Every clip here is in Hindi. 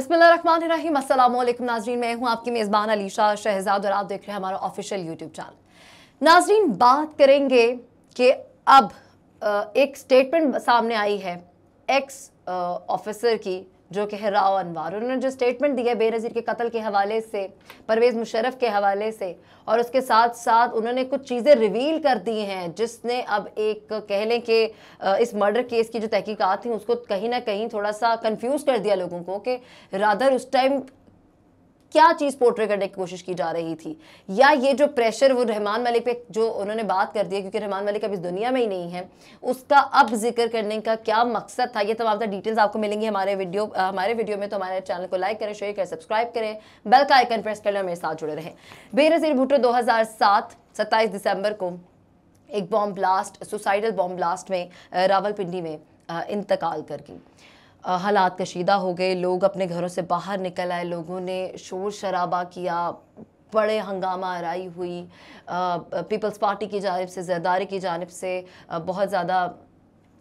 अस्सलाम वालेकुम नाजरीन मैं हूं आपकी मेज़बान अलीशा शहजाद और आप देख रहे हैं हमारा ऑफिशियल यूट्यूब चैनल नाजरीन बात करेंगे कि अब एक स्टेटमेंट सामने आई है एक्स ऑफिसर की जो कि है राव अनवार उन्होंने जो स्टेटमेंट दिया बेनज़ीर के कत्ल के हवाले से परवेज़ मुशरफ के हवाले से और उसके साथ साथ उन्होंने कुछ चीज़ें रिवील कर दी हैं जिसने अब एक कह लें कि इस मर्डर केस की जो तहकीकात थी उसको कहीं ना कहीं थोड़ा सा कन्फ्यूज़ कर दिया लोगों को कि राधर उस टाइम क्या चीज़ पोर्ट्रे करने की कोशिश की जा रही थी या ये जो प्रेशर वो रहमान मलिक पे जो उन्होंने बात कर दी है क्योंकि रहमान मलिक अब इस दुनिया में ही नहीं है उसका अब जिक्र करने का क्या मकसद था ये तमाम डिटेल्स आपको मिलेंगी हमारे वीडियो हमारे वीडियो में तो हमारे चैनल को लाइक करें शेयर करें सब्सक्राइब करें बेल का आइकन प्रेस करें मेरे साथ जुड़े रहें बेनजीर भुट्टो दो हज़ार दिसंबर को एक bomb blast suicidal bomb blast में रावलपिंडी में इंतकाल कर गई हालात कशीदा हो गए लोग अपने घरों से बाहर निकल आए लोगों ने शोर शराबा किया बड़े हंगामा आरई हुई पीपल्स पार्टी की जानब से जरदारी की जानब से बहुत ज़्यादा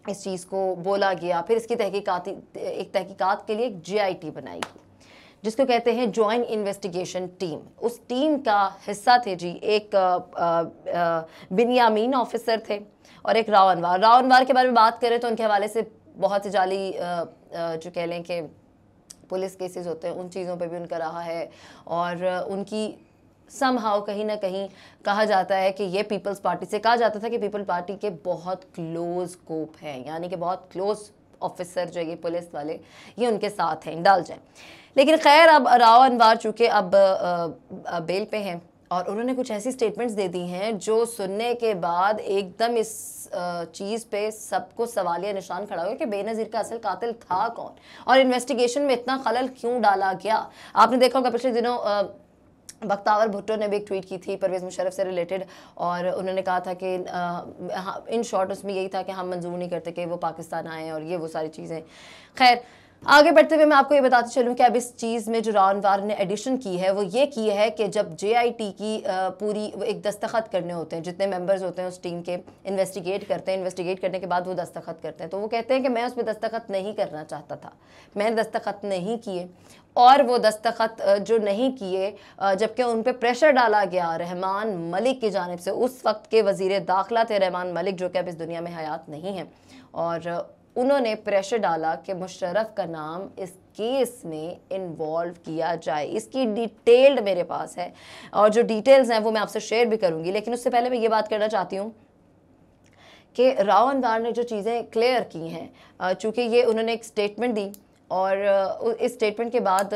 इस चीज़ को बोला गया फिर इसकी तहकीकती एक तहकीकात के लिए एक जीआईटी बनाई गई जिसको कहते हैं जॉइंट इन्वेस्टिगेशन टीम उस टीम का हिस्सा थे जी एक बिनियामीन ऑफिसर थे और एक रावनवार रावनवार के बारे में बात करें तो उनके हवाले से बहुत से जाली जो कह लें कि पुलिस केसेस होते हैं उन चीज़ों पे भी उनका रहा है और उनकी सम हाउ कहीं ना कहीं कहा जाता है कि ये पीपल्स पार्टी से कहा जाता था कि पीपल पार्टी के बहुत क्लोज कोप हैं यानी कि बहुत क्लोज ऑफिसर जो ये पुलिस वाले ये उनके साथ हैं डाल जाए लेकिन खैर अब राव अनवार चूँकि अब, अब बेल पे हैं और उन्होंने कुछ ऐसी स्टेटमेंट्स दे दी हैं जो सुनने के बाद एकदम इस चीज़ पे सबको सवाल या निशान खड़ा हुआ कि बेनज़ीर का असल कातिल था कौन और इन्वेस्टिगेशन में इतना खलल क्यों डाला गया आपने देखा होगा पिछले दिनों बख्तावर भुट्टो ने भी एक ट्वीट की थी परवेज़ मुशरफ से रिलेटेड और उन्होंने कहा था कि आ, इन शॉर्ट उसमें यही था कि हम मंजूर नहीं करते कि वो पाकिस्तान आए और ये वो सारी चीज़ें खैर आगे बढ़ते हुए मैं आपको ये बताते चलूँ कि अब इस चीज़ में जो रानवार ने एडिशन की है वो ये की है कि जब जेआईटी की पूरी एक दस्तखत करने होते हैं जितने मेंबर्स होते हैं उस टीम के इन्वेस्टिगेट करते हैं इन्वेस्टिगेट करने के बाद वो दस्तखत करते हैं तो वो कहते हैं कि मैं उस पर दस्तखत नहीं करना चाहता था मैंने दस्तखत नहीं किए और वो दस्तखत जो नहीं किए जबकि उन पर प्रेशर डाला गया रहमान मलिक की जानब से उस वक्त के वजीर दाखिला थे रहमान मलिक जो कि अब इस दुनिया में हयात नहीं हैं और उन्होंने प्रेशर डाला कि मुशरफ का नाम इस केस में इन्वॉल्व किया जाए इसकी डिटेल्ड मेरे पास है और जो डिटेल्स हैं वो मैं आपसे शेयर भी करूँगी लेकिन उससे पहले मैं ये बात करना चाहती हूँ कि राव अनवार ने जो चीज़ें क्लियर की हैं चूँकि ये उन्होंने एक स्टेटमेंट दी और इस स्टेटमेंट के बाद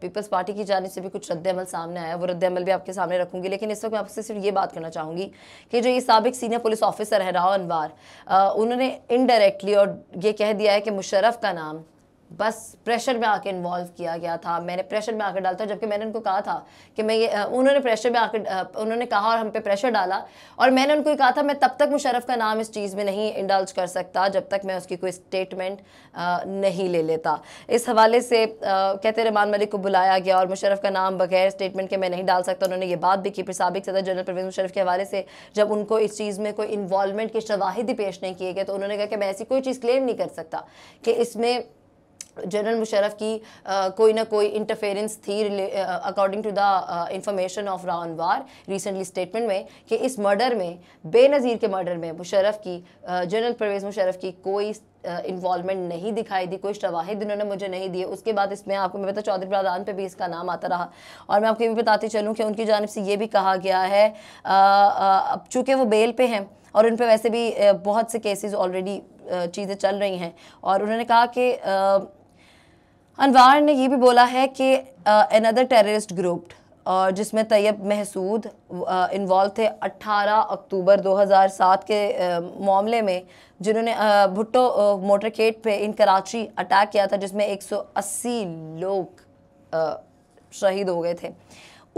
पीपल्स पार्टी की जाने से भी कुछ रद्दमल सामने आया वो रद्दमल भी आपके सामने रखूंगी लेकिन इस वक्त मैं आपसे सिर्फ ये बात करना चाहूँगी कि जो ये सबक सीनियर पुलिस ऑफिसर है राव अनवार उन्होंने इनडायरेक्टली और ये कह दिया है कि मुशरफ का नाम बस प्रेशर में आके इन्वॉल्व किया गया था मैंने प्रेशर में आकर डाला था जबकि मैंने उनको कहा था कि मैं ये उन्होंने प्रेशर में आकर उन्होंने कहा और हम पे प्रेशर डाला और मैंने उनको कहा था मैं तब तक मुशरफ का नाम इस चीज़ में नहीं इंडल्ज कर सकता जब तक मैं उसकी कोई स्टेटमेंट नहीं ले लेता इस हवाले से आ, कहते रमान मलिक को बुलाया गया और मुशरफ का नाम बगैर स्टेटमेंट के मैं नहीं डाल सकता उन्होंने ये बात भी की फिर सबक सदर जनरल प्रवीण मुशरफ के हवाले से जब उनको इस चीज़ में कोई इन्वॉलमेंट के शवाहिद ही पेश नहीं किए गए तो उन्होंने कहा कि मैं ऐसी कोई चीज़ क्लेम नहीं कर सकता कि इसमें जनरल मुशरफ की आ, कोई ना कोई इंटरफेरेंस थी according to the information of Rao recently statement में कि इस मर्डर में बेनज़ीर के मर्डर में मुशरफ की जनरल परवेज़ मुशरफ की कोई इन्वॉलमेंट नहीं दिखाई दी कोई शवाहिद उन्होंने मुझे नहीं दिए उसके बाद इसमें आपको मैं पता चौधरी प्रधान पे भी इसका नाम आता रहा और मैं आपको ये भी बताती चलूँ कि उनकी जानब से ये भी कहा गया है अब चूँकि वो बेल पे हैं और उन पर वैसे भी बहुत से केसेस ऑलरेडी चीज़ें चल रही हैं और उन्होंने कहा कि अनवार ने ये भी बोला है कि अनदर टेररिस्ट ग्रुप और जिसमें तैयब महसूद इन्वॉल्व थे 18 अक्टूबर 2007 के मामले में जिन्होंने भुट्टो मोटरकेट पे इन कराची अटैक किया था जिसमें 180 लोग शहीद हो गए थे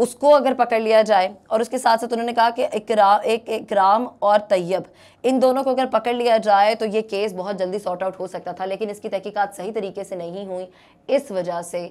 उसको अगर पकड़ लिया जाए और उसके साथ साथ उन्होंने कहा कि इकरा एक इकराम और तैयब इन दोनों को अगर पकड़ लिया जाए तो ये केस बहुत जल्दी सॉर्ट आउट हो सकता था लेकिन इसकी तहकीकात सही तरीके से नहीं हुई इस वजह से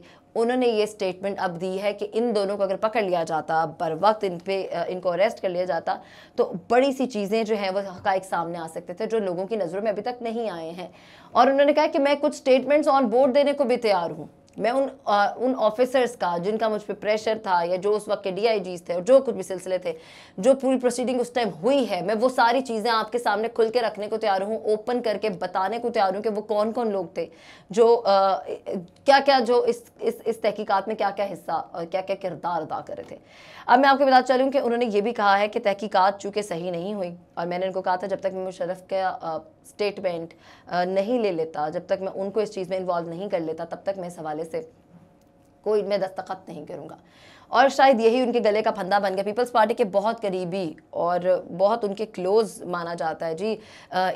उन्होंने ये स्टेटमेंट अब दी है कि इन दोनों को अगर पकड़ लिया जाता बर वक्त इन पे इनको अरेस्ट कर लिया जाता तो बड़ी सी चीज़ें जो हैं वो हकाइक सामने आ सकते थे जो लोगों की नज़रों में अभी तक नहीं आए हैं और उन्होंने कहा कि मैं कुछ स्टेटमेंट्स ऑन बोर्ड देने को भी तैयार हूँ मैं उन आ, उन ऑफिसर्स का जिनका मुझ पर प्रेशर था या जो उस वक्त के डी थे और जो कुछ भी सिलसिले थे जो पूरी प्रोसीडिंग उस टाइम हुई है मैं वो सारी चीज़ें आपके सामने खुल के रखने को तैयार हूँ ओपन करके बताने को तैयार हूँ कि वो कौन कौन लोग थे जो आ, क्या क्या जो इस इस इस तहकीकात में क्या क्या हिस्सा और क्या क्या किरदार अदा कर रहे थे अब मैं आपको बता चलूँ कि उन्होंने ये भी कहा है कि तहकीकात चूँकि सही नहीं हुई और मैंने उनको कहा था जब तक मैं मुशरफ का स्टेटमेंट नहीं ले लेता जब तक मैं उनको इस चीज़ में इन्वॉल्व नहीं कर लेता तब तक मैं इस हवाले से कोई मैं दस्तखत नहीं करूँगा और शायद यही उनके गले का फंदा बन गया पीपल्स पार्टी के बहुत करीबी और बहुत उनके क्लोज माना जाता है जी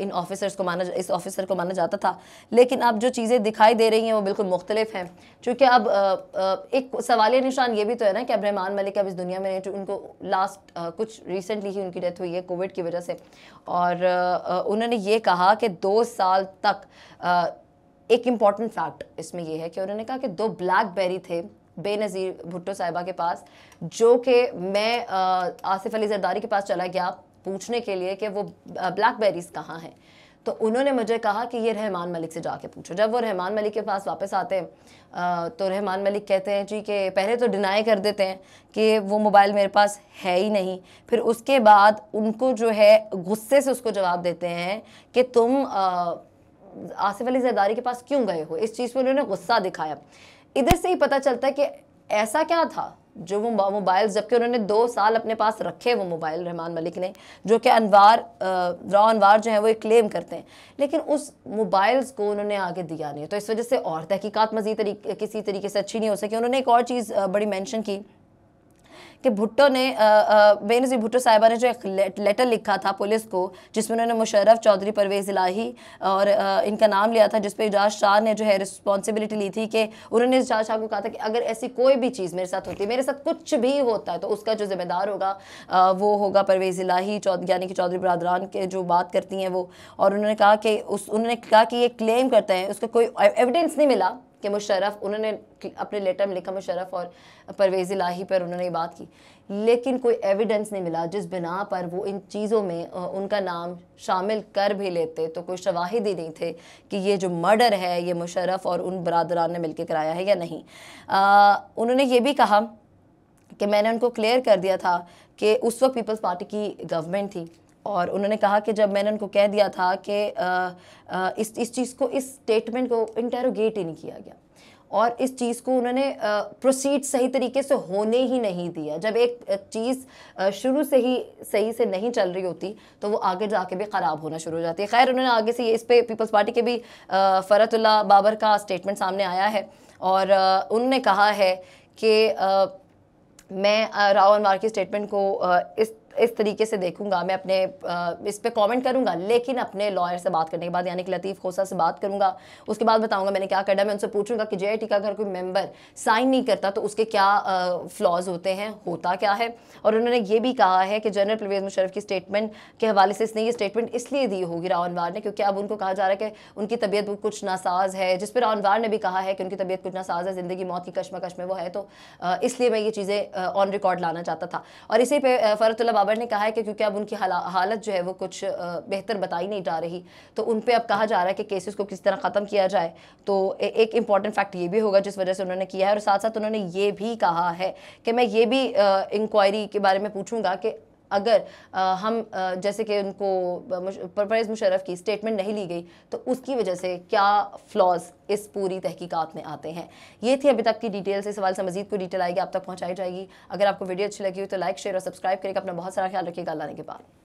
इन ऑफिसर्स को माना इस ऑफिसर को माना जाता था लेकिन अब जो चीज़ें दिखाई दे रही हैं वो बिल्कुल मुख्तलिफ हैं क्योंकि अब एक सवाल निशान ये भी तो है ना कि अब रहमान मलिक अब इस दुनिया में नहीं तो उनको लास्ट कुछ रिसेंटली ही उनकी डेथ हुई है कोविड की वजह से और उन्होंने ये कहा कि दो साल तक एक इम्पॉर्टेंट फैक्ट इसमें यह है कि उन्होंने कहा कि दो ब्लैकबेरी थे बेनज़ीर भुट्टो साहिबा के पास जो कि मैं आसिफ अली जरदारी के पास चला गया पूछने के लिए कि वो ब्लैकबेरीज कहाँ हैं तो उन्होंने मुझे कहा कि ये रहमान मलिक से जाके पूछो जब वो रहमान मलिक के पास वापस आते हैं तो रहमान मलिक कहते हैं जी कि पहले तो डिनाई कर देते हैं कि वो मोबाइल मेरे पास है ही नहीं फिर उसके बाद उनको जो है गुस्से से उसको जवाब देते हैं कि तुम आसिफ अली जरदारी के पास क्यों गए हो इस चीज़ पर उन्होंने गुस्सा दिखाया इधर से ही पता चलता है कि ऐसा क्या था जो वो मोबाइल जबकि उन्होंने दो साल अपने पास रखे वो मोबाइल रहमान मलिक ने जो कि अनवार रॉ अनवार जो है वो क्लेम करते हैं लेकिन उस मोबाइल्स को उन्होंने आगे दिया नहीं तो इस वजह से और तहकीकात मजीद तरीक, किसी तरीके से अच्छी नहीं हो सकी उन्होंने एक और चीज़ बड़ी मैंशन की कि भुट्टो ने बेनजी भुट्टो साहिबा ने जो एक लेटर लिखा था पुलिस को जिसमें उन्होंने मुशर्रफ चौधरी परवेज़ इलाही और आ, इनका नाम लिया था जिस पर इजाज शाह ने जो है रिस्पॉन्सिबिलिटी ली थी कि उन्होंने इजाज शाह को कहा था कि अगर ऐसी कोई भी चीज़ मेरे साथ होती है मेरे साथ कुछ भी होता है तो उसका जो जिम्मेदार होगा वो होगा परवेज़ इलाही यानी कि चौधरी बरदरान के जो बात करती हैं वो और उन्होंने कहा कि उस उन्होंने कहा कि ये क्लेम करते हैं उसका कोई एविडेंस नहीं मिला कि मुशरफ उन्होंने अपने लेटर में लिखा मुशरफ और परवेज़ लाही पर उन्होंने बात की लेकिन कोई एविडेंस नहीं मिला जिस बिना पर वो इन चीज़ों में उनका नाम शामिल कर भी लेते तो कोई शवाहिद ही नहीं थे कि ये जो मर्डर है ये मुशरफ और उन बरदरान ने मिलकर कराया है या नहीं आ, उन्होंने ये भी कहा कि मैंने उनको क्लियर कर दिया था कि उस वक्त पीपल्स पार्टी की गवर्नमेंट थी और उन्होंने कहा कि जब मैंने उनको कह दिया था कि इस इस चीज़ को इस स्टेटमेंट को इंटेरोगेट ही नहीं किया गया और इस चीज़ को उन्होंने प्रोसीड सही तरीके से होने ही नहीं दिया जब एक चीज़ शुरू से ही सही से नहीं चल रही होती तो वो आगे जाके भी ख़राब होना शुरू हो जाती है खैर उन्होंने आगे से इस पर पीपल्स पार्टी के भी फ़रतुल्ला बाबर का स्टेटमेंट सामने आया है और उनने कहा है कि मैं राव अनवार की स्टेटमेंट को इस इस तरीके से देखूंगा मैं अपने इस पर कॉमेंट करूंगा लेकिन अपने लॉयर से बात करने के बाद यानी कि लतीफ़ खोसा से बात करूंगा उसके बाद बताऊंगा मैंने क्या करना मैं उनसे पूछूंगा कि जे का अगर कोई मेम्बर साइन नहीं करता तो उसके क्या फ्लॉज होते हैं होता क्या है और उन्होंने ये भी कहा है कि जनरल परवेज मुशरफ की स्टेटमेंट के हवाले से इसने ये स्टेटमेंट इसलिए दी होगी रावनवार ने क्योंकि अब उनको कहा जा रहा है कि उनकी तबीयत कुछ नासाज है जिस पर रावनवार ने भी कहा है कि उनकी तबीयत कुछ नासाज है ज़िंदगी मौत की कश्मकश में वो है तो इसलिए मैं ये चीज़ें ऑन रिकॉर्ड लाना चाहता था और इसी पर फ़रतुल्ला बाबर ने कहा है कि क्योंकि अब उनकी हालत जो है वो कुछ बेहतर बताई नहीं जा रही तो उन पर अब कहा जा रहा है कि केसेस को किस तरह ख़त्म किया जाए तो एक इंपॉर्टेंट फैक्ट ये भी होगा जिस वजह से उन्होंने किया है और साथ साथ उन्होंने ये भी कहा है कि मैं ये भी इंक्वायरी के बारे में पूछूंगा कि अगर आ, हम आ, जैसे कि उनको परवेज़ मुशरफ की स्टेटमेंट नहीं ली गई तो उसकी वजह से क्या फ्लॉज इस पूरी तहकीकात में आते हैं ये थी अभी तक की डिटेल से सवाल से मजीद कोई डिटेल आएगी आप तक पहुँचाई जाएगी अगर आपको वीडियो अच्छी लगी हो तो लाइक शेयर और सब्सक्राइब करेगा अपना बहुत सारा ख्याल रखिएगा लाने के बाद